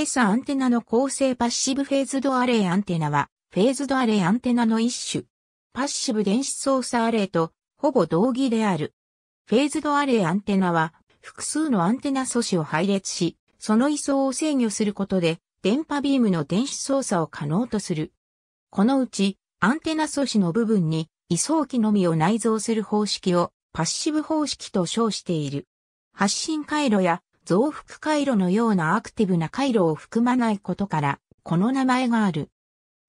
ェーサアンテナの構成パッシブフェーズドアレイアンテナは、フェーズドアレイアンテナの一種。パッシブ電子操作アレイと、ほぼ同義である。フェーズドアレイアンテナは、複数のアンテナ素子を配列し、その位相を制御することで、電波ビームの電子操作を可能とする。このうち、アンテナ素子の部分に、位相機のみを内蔵する方式を、パッシブ方式と称している。発信回路や増幅回路のようなアクティブな回路を含まないことから、この名前がある。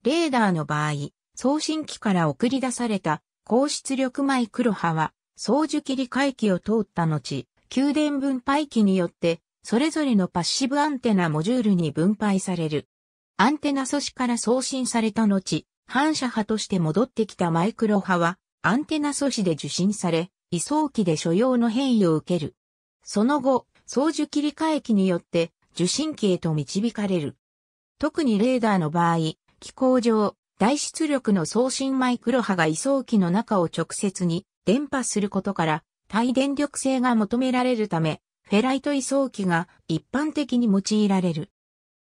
レーダーの場合、送信機から送り出された高出力マイクロ波は、送受切り回帰を通った後、給電分配器によって、それぞれのパッシブアンテナモジュールに分配される。アンテナ素子から送信された後、反射波として戻ってきたマイクロ波は、アンテナ素子で受信され、移送機で所要の変異を受ける。その後、送受切り替え機によって受信機へと導かれる。特にレーダーの場合、機構上、大出力の送信マイクロ波が移送機の中を直接に電波することから、対電力性が求められるため、フェライト移送機が一般的に用いられる。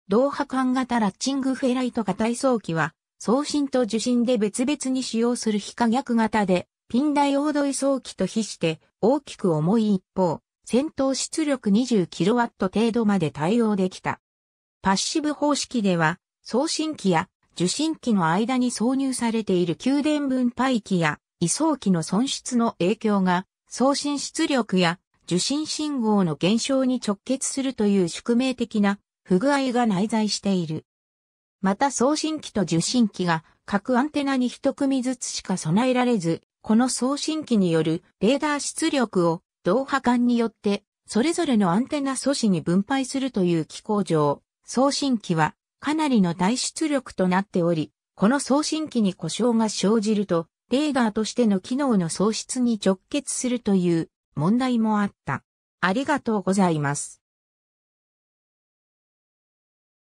同波間型ラッチングフェライト型移送機は、送信と受信で別々に使用する非可逆型で、ピンダイオード移送機と比して大きく重い一方、戦闘出力 20kW 程度まで対応できた。パッシブ方式では、送信機や受信機の間に挿入されている給電分配器や移送機の損失の影響が送信出力や受信信号の減少に直結するという宿命的な不具合が内在している。また送信機と受信機が各アンテナに一組ずつしか備えられず、この送信機によるレーダー出力を同波管によって、それぞれのアンテナ素子に分配するという機構上、送信機はかなりの大出力となっており、この送信機に故障が生じると、レーダーとしての機能の喪失に直結するという問題もあった。ありがとうございます。